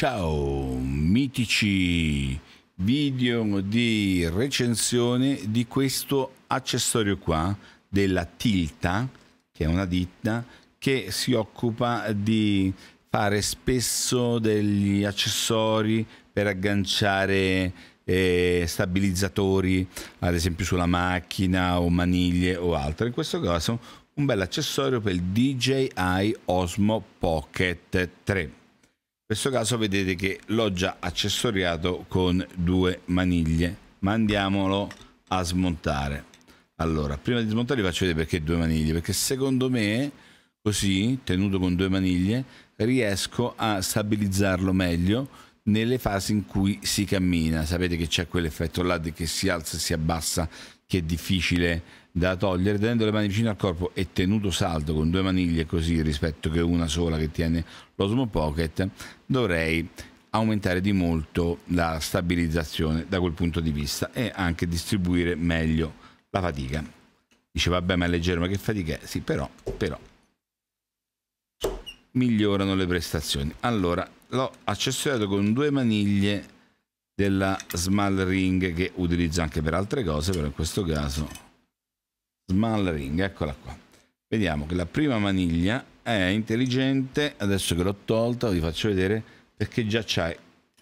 Ciao, mitici video di recensione di questo accessorio qua della Tilta, che è una ditta che si occupa di fare spesso degli accessori per agganciare eh, stabilizzatori, ad esempio sulla macchina o maniglie o altro. In questo caso un bel accessorio per il DJI Osmo Pocket 3 questo caso vedete che l'ho già accessoriato con due maniglie ma andiamolo a smontare allora prima di smontare vi faccio vedere perché due maniglie perché secondo me così tenuto con due maniglie riesco a stabilizzarlo meglio nelle fasi in cui si cammina sapete che c'è quell'effetto là che si alza e si abbassa che è difficile da togliere, tenendo le mani vicino al corpo e tenuto saldo con due maniglie così rispetto che una sola che tiene l'Osmo Pocket, dovrei aumentare di molto la stabilizzazione da quel punto di vista e anche distribuire meglio la fatica. Dice vabbè ma è leggero, ma che fatica è? Sì, però, però migliorano le prestazioni. Allora, l'ho accessoriato con due maniglie della small ring che utilizzo anche per altre cose, però in questo caso small ring, eccola qua. Vediamo che la prima maniglia è intelligente, adesso che l'ho tolta vi faccio vedere perché già c'è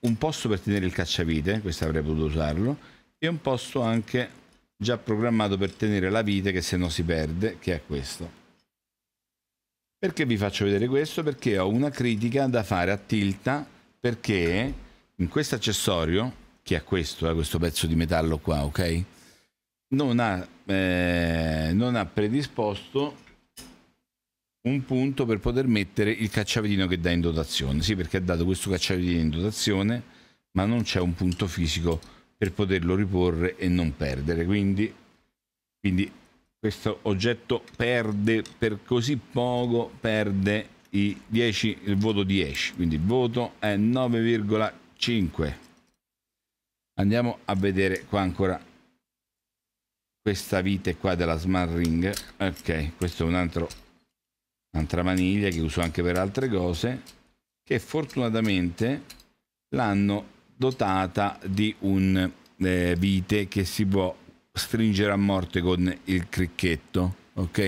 un posto per tenere il cacciavite, questo avrei potuto usarlo, e un posto anche già programmato per tenere la vite che se no si perde, che è questo. Perché vi faccio vedere questo? Perché ho una critica da fare a Tilta perché in questo accessorio, che è questo, eh, questo pezzo di metallo qua, ok? Non ha, eh, non ha predisposto un punto per poter mettere il cacciavedino che dà in dotazione. Sì, perché ha dato questo cacciavedino in dotazione, ma non c'è un punto fisico per poterlo riporre e non perdere. Quindi, quindi questo oggetto perde per così poco, perde 10, il voto 10. Quindi il voto è 9,5. 5. Andiamo a vedere qua ancora questa vite qua della Smart Ring. Ok, questo è un altro un'altra maniglia che uso anche per altre cose che fortunatamente l'hanno dotata di un eh, vite che si può stringere a morte con il cricchetto, ok?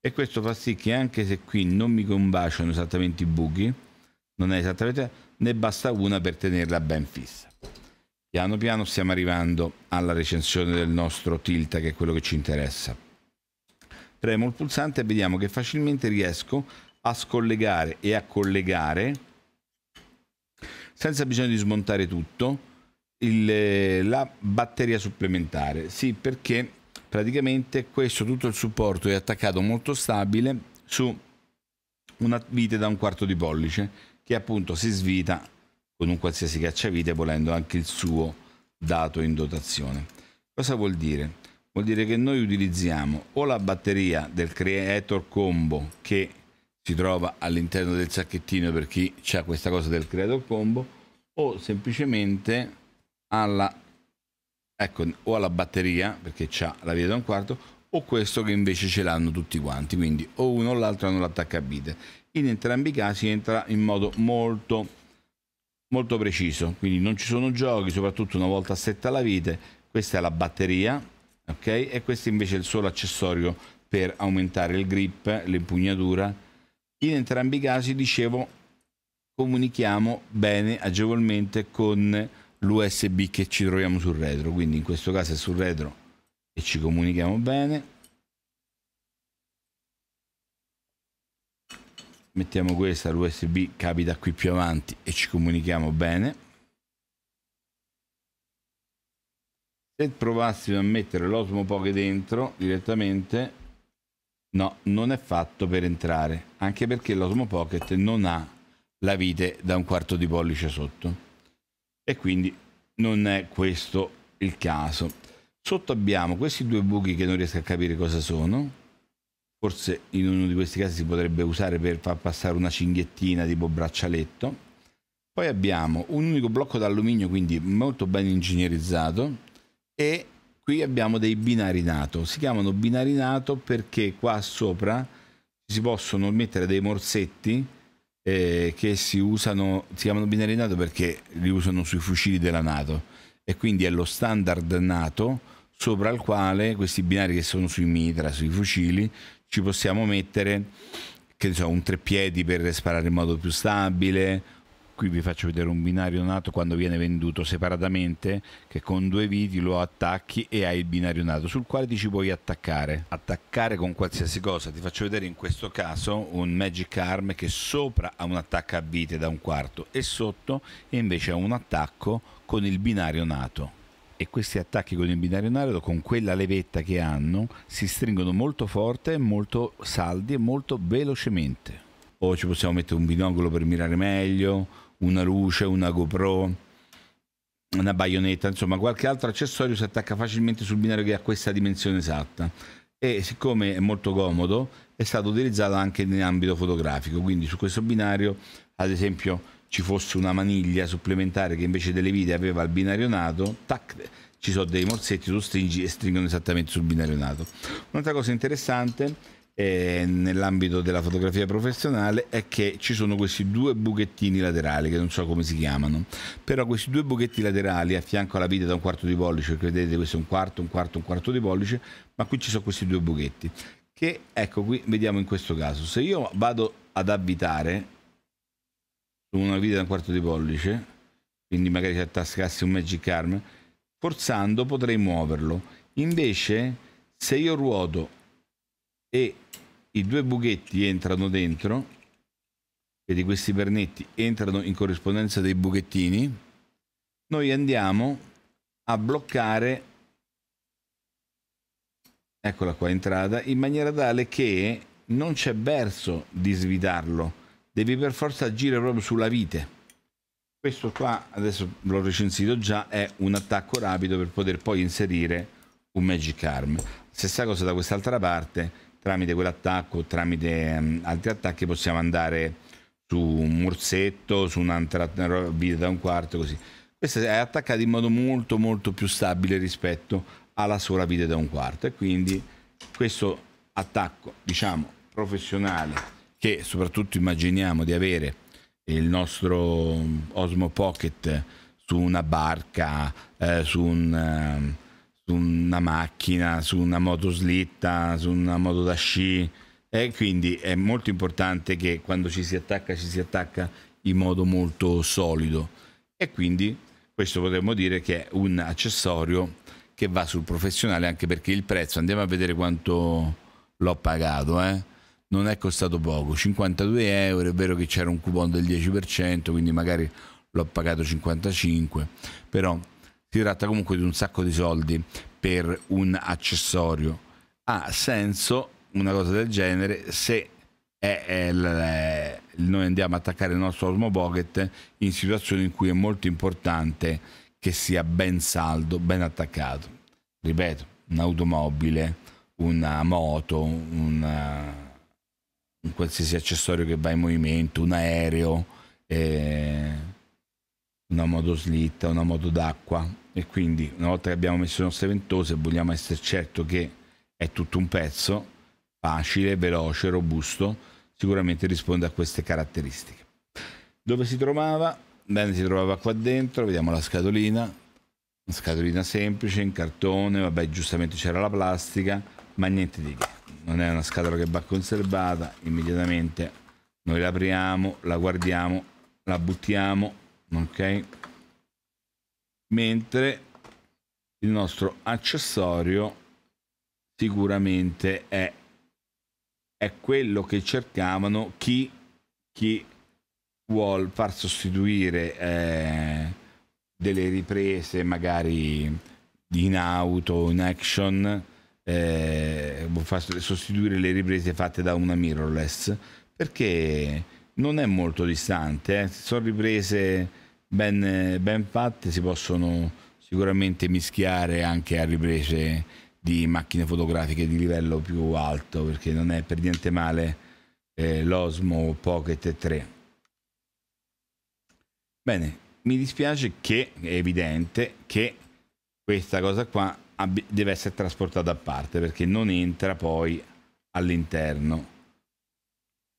E questo fa sì che anche se qui non mi combaciano esattamente i buchi, non è esattamente ne basta una per tenerla ben fissa. Piano piano stiamo arrivando alla recensione del nostro tilt che è quello che ci interessa. Premo il pulsante e vediamo che facilmente riesco a scollegare e a collegare senza bisogno di smontare tutto il, eh, la batteria supplementare. Sì, perché praticamente questo tutto il supporto è attaccato molto stabile su una vite da un quarto di pollice che appunto si svita con un qualsiasi cacciavite volendo anche il suo dato in dotazione. Cosa vuol dire? Vuol dire che noi utilizziamo o la batteria del Creator Combo che si trova all'interno del sacchettino per chi ha questa cosa del Creator Combo o semplicemente alla, ecco, o alla batteria perché ha la via da un quarto o questo che invece ce l'hanno tutti quanti, quindi o uno o l'altro hanno l'attaccabite. In entrambi i casi entra in modo molto, molto preciso, quindi non ci sono giochi, soprattutto una volta setta la vite, questa è la batteria, ok? E questo invece è il solo accessorio per aumentare il grip, l'impugnatura. In entrambi i casi, dicevo, comunichiamo bene, agevolmente con l'USB che ci troviamo sul retro, quindi in questo caso è sul retro e ci comunichiamo bene. Mettiamo questa, l'USB capita qui più avanti e ci comunichiamo bene. Se provassimo a mettere l'Osmo Poche dentro direttamente, no, non è fatto per entrare, anche perché l'Osmo Pocket non ha la vite da un quarto di pollice sotto. E quindi non è questo il caso. Sotto abbiamo questi due buchi che non riesco a capire cosa sono. Forse in uno di questi casi si potrebbe usare per far passare una cinghiettina tipo braccialetto. Poi abbiamo un unico blocco d'alluminio, quindi molto ben ingegnerizzato. E qui abbiamo dei binari nato. Si chiamano binari nato perché qua sopra si possono mettere dei morsetti eh, che si usano, si chiamano binari nato perché li usano sui fucili della Nato e quindi è lo standard nato sopra il quale questi binari che sono sui mitra, sui fucili, ci possiamo mettere che so, un treppiedi per sparare in modo più stabile, qui vi faccio vedere un binario nato quando viene venduto separatamente che con due viti lo attacchi e hai il binario nato sul quale ti ci puoi attaccare attaccare con qualsiasi cosa ti faccio vedere in questo caso un magic arm che sopra ha un attacco a vite da un quarto e sotto invece ha un attacco con il binario nato e questi attacchi con il binario nato, con quella levetta che hanno, si stringono molto forte, molto saldi e molto velocemente. O ci possiamo mettere un binocolo per mirare meglio, una luce, una GoPro, una baionetta, insomma qualche altro accessorio si attacca facilmente sul binario che ha questa dimensione esatta e siccome è molto comodo è stato utilizzato anche in ambito fotografico, quindi su questo binario ad esempio ci fosse una maniglia supplementare che invece delle vite aveva il binario nato, tac, ci sono dei morsetti, tu stringi e stringono esattamente sul binario nato. Un'altra cosa interessante eh, nell'ambito della fotografia professionale è che ci sono questi due buchettini laterali che non so come si chiamano però questi due buchetti laterali a fianco alla vite da un quarto di pollice perché vedete questo è un quarto un quarto un quarto di pollice ma qui ci sono questi due buchetti che ecco qui vediamo in questo caso se io vado ad avvitare su una vite da un quarto di pollice quindi magari ci attascassi un magic arm forzando potrei muoverlo invece se io ruoto e i due buchetti entrano dentro, vedi questi vernetti entrano in corrispondenza dei buchettini noi andiamo a bloccare, eccola qua entrata, in maniera tale che non c'è verso di svitarlo, devi per forza agire proprio sulla vite. Questo qua, adesso l'ho recensito già, è un attacco rapido per poter poi inserire un Magic Arm. Stessa cosa da quest'altra parte, tramite quell'attacco, o tramite mh, ehm, altri attacchi possiamo andare su un morsetto, su un'altra vita da un quarto, così. Questa è attaccata in modo molto molto più stabile rispetto alla sola vita da un quarto e quindi questo attacco, diciamo, professionale che soprattutto immaginiamo di avere il nostro Osmo Pocket su una barca, eh, su un... Eh, su una macchina, su una moto slitta, su una moto da sci. E quindi è molto importante che quando ci si attacca, ci si attacca in modo molto solido. E quindi questo potremmo dire che è un accessorio che va sul professionale anche perché il prezzo, andiamo a vedere quanto l'ho pagato, eh? non è costato poco, 52 euro, è vero che c'era un coupon del 10%, quindi magari l'ho pagato 55, però si tratta comunque di un sacco di soldi per un accessorio. Ha senso una cosa del genere se è, è, è, eh, noi andiamo a attaccare il nostro Osmo Pocket in situazioni in cui è molto importante che sia ben saldo, ben attaccato. Ripeto, un'automobile, una moto, una, eh, un qualsiasi accessorio che va in movimento, un aereo. Eh, una moto slitta, una moto d'acqua e quindi una volta che abbiamo messo le nostre ventose vogliamo essere certo che è tutto un pezzo facile, veloce, robusto, sicuramente risponde a queste caratteristiche. Dove si trovava? Bene, si trovava qua dentro, vediamo la scatolina, una scatolina semplice, in cartone, vabbè giustamente c'era la plastica, ma niente di che, non è una scatola che va conservata, immediatamente noi la apriamo, la guardiamo, la buttiamo ok mentre il nostro accessorio sicuramente è, è quello che cercavano chi, chi vuol far sostituire eh, delle riprese magari in auto, in action, eh, sostituire le riprese fatte da una mirrorless perché non è molto distante, eh. sono riprese ben, ben, fatte, si possono sicuramente mischiare anche a riprese di macchine fotografiche di livello più alto perché non è per niente male eh, l'Osmo Pocket 3. Bene, mi dispiace che è evidente che questa cosa qua deve essere trasportata a parte perché non entra poi all'interno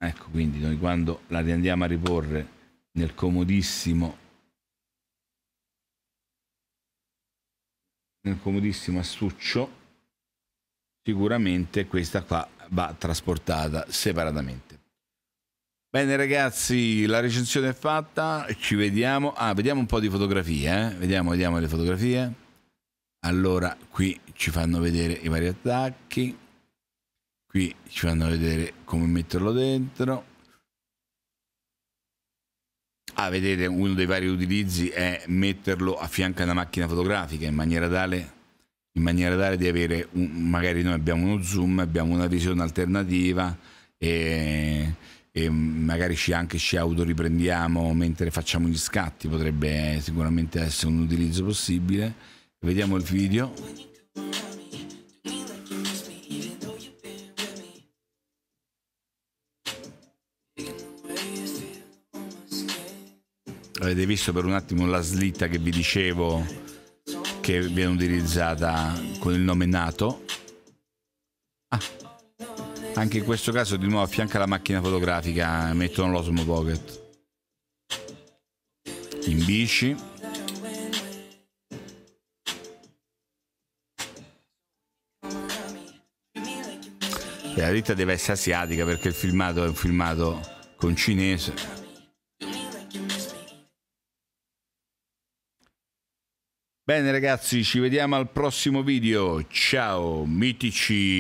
Ecco, quindi noi quando la riandiamo a riporre nel comodissimo nel comodissimo astuccio sicuramente questa qua va trasportata separatamente. Bene ragazzi, la recensione è fatta, ci vediamo. Ah, vediamo un po' di fotografie, eh? vediamo, vediamo le fotografie. Allora, qui ci fanno vedere i vari attacchi qui ci fanno vedere come metterlo dentro ah vedete uno dei vari utilizzi è metterlo a fianco a una macchina fotografica in maniera tale in maniera tale di avere un, magari noi abbiamo uno zoom abbiamo una visione alternativa e, e magari ci anche ci autoriprendiamo mentre facciamo gli scatti potrebbe sicuramente essere un utilizzo possibile vediamo il video avete visto per un attimo la slitta che vi dicevo che viene utilizzata con il nome nato ah, anche in questo caso di nuovo affianco alla macchina fotografica mettono l'Osmo Pocket in bici e la ditta deve essere asiatica perché il filmato è un filmato con cinese Bene ragazzi, ci vediamo al prossimo video. Ciao, mitici!